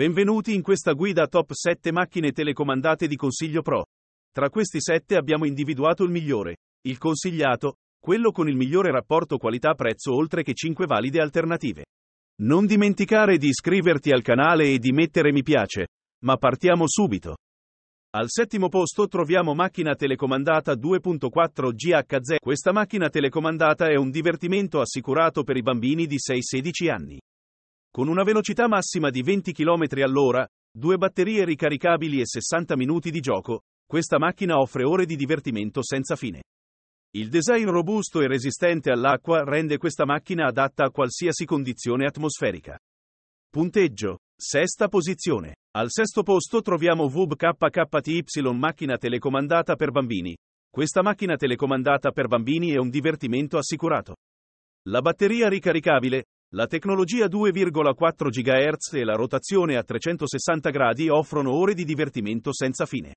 Benvenuti in questa guida top 7 macchine telecomandate di Consiglio Pro. Tra questi 7 abbiamo individuato il migliore, il consigliato, quello con il migliore rapporto qualità-prezzo oltre che 5 valide alternative. Non dimenticare di iscriverti al canale e di mettere mi piace, ma partiamo subito. Al settimo posto troviamo macchina telecomandata 2.4 GHZ. Questa macchina telecomandata è un divertimento assicurato per i bambini di 6-16 anni. Con una velocità massima di 20 km all'ora, due batterie ricaricabili e 60 minuti di gioco, questa macchina offre ore di divertimento senza fine. Il design robusto e resistente all'acqua rende questa macchina adatta a qualsiasi condizione atmosferica. Punteggio. Sesta posizione. Al sesto posto troviamo VUB KKTY macchina telecomandata per bambini. Questa macchina telecomandata per bambini è un divertimento assicurato. La batteria ricaricabile, la tecnologia 2,4 GHz e la rotazione a 360 gradi offrono ore di divertimento senza fine.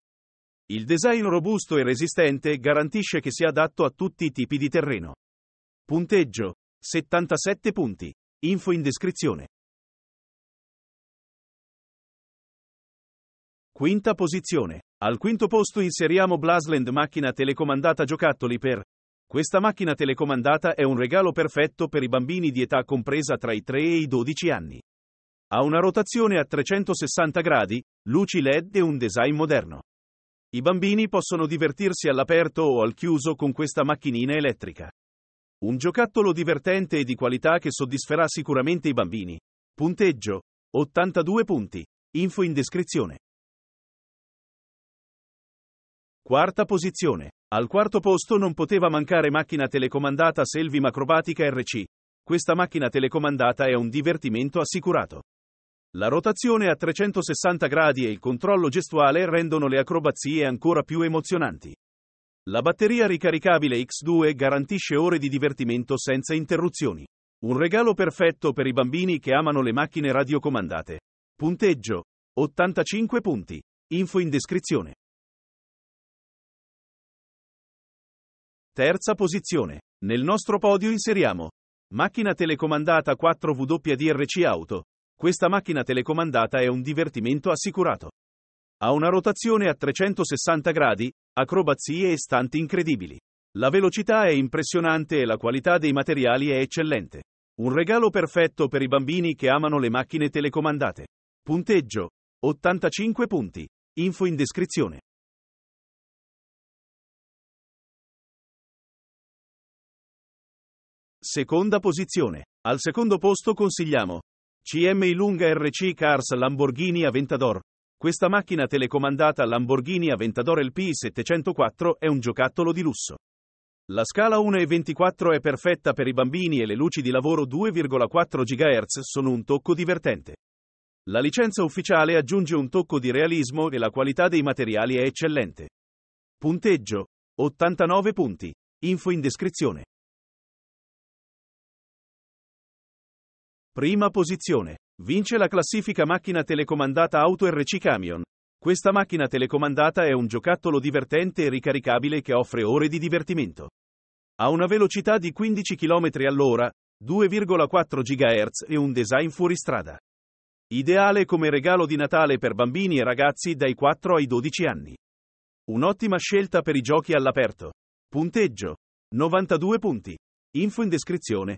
Il design robusto e resistente garantisce che sia adatto a tutti i tipi di terreno. Punteggio 77 punti. Info in descrizione. Quinta posizione. Al quinto posto inseriamo Blasland macchina telecomandata giocattoli per questa macchina telecomandata è un regalo perfetto per i bambini di età compresa tra i 3 e i 12 anni. Ha una rotazione a 360 gradi, luci LED e un design moderno. I bambini possono divertirsi all'aperto o al chiuso con questa macchinina elettrica. Un giocattolo divertente e di qualità che soddisferà sicuramente i bambini. Punteggio 82 punti. Info in descrizione. Quarta posizione. Al quarto posto non poteva mancare macchina telecomandata Selvim Acrobatica RC. Questa macchina telecomandata è un divertimento assicurato. La rotazione a 360 gradi e il controllo gestuale rendono le acrobazie ancora più emozionanti. La batteria ricaricabile X2 garantisce ore di divertimento senza interruzioni. Un regalo perfetto per i bambini che amano le macchine radiocomandate. Punteggio 85 punti. Info in descrizione. Terza posizione. Nel nostro podio inseriamo macchina telecomandata 4WDRC Auto. Questa macchina telecomandata è un divertimento assicurato. Ha una rotazione a 360 gradi, acrobazie e stanti incredibili. La velocità è impressionante e la qualità dei materiali è eccellente. Un regalo perfetto per i bambini che amano le macchine telecomandate. Punteggio 85 punti. Info in descrizione. Seconda posizione. Al secondo posto consigliamo CMI Lunga RC Cars Lamborghini Aventador. Questa macchina telecomandata Lamborghini Aventador LP704 è un giocattolo di lusso. La scala 1,24 è perfetta per i bambini e le luci di lavoro 2,4 GHz sono un tocco divertente. La licenza ufficiale aggiunge un tocco di realismo e la qualità dei materiali è eccellente. Punteggio 89 punti. Info in descrizione. Prima posizione. Vince la classifica macchina telecomandata Auto RC Camion. Questa macchina telecomandata è un giocattolo divertente e ricaricabile che offre ore di divertimento. Ha una velocità di 15 km all'ora, 2,4 GHz e un design fuoristrada. Ideale come regalo di Natale per bambini e ragazzi dai 4 ai 12 anni. Un'ottima scelta per i giochi all'aperto. Punteggio 92 punti. Info in descrizione.